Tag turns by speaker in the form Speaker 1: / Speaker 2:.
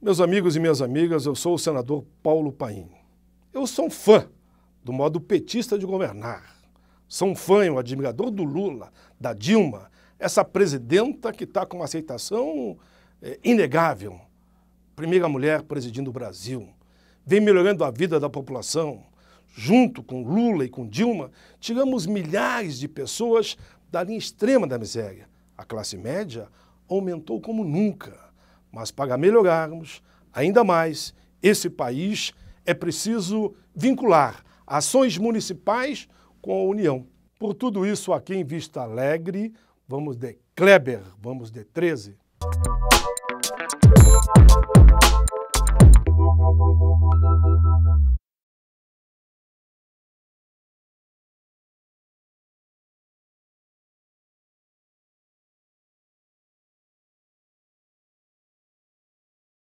Speaker 1: Meus amigos e minhas amigas, eu sou o senador Paulo Paim. Eu sou um fã do modo petista de governar. Sou um fã e um admirador do Lula, da Dilma, essa presidenta que está com uma aceitação é, inegável. Primeira mulher presidindo o Brasil. Vem melhorando a vida da população. Junto com Lula e com Dilma, tiramos milhares de pessoas da linha extrema da miséria. A classe média aumentou como nunca mas para melhorarmos ainda mais esse país, é preciso vincular ações municipais com a União. Por tudo isso, aqui em Vista Alegre, vamos de Kleber, vamos de 13.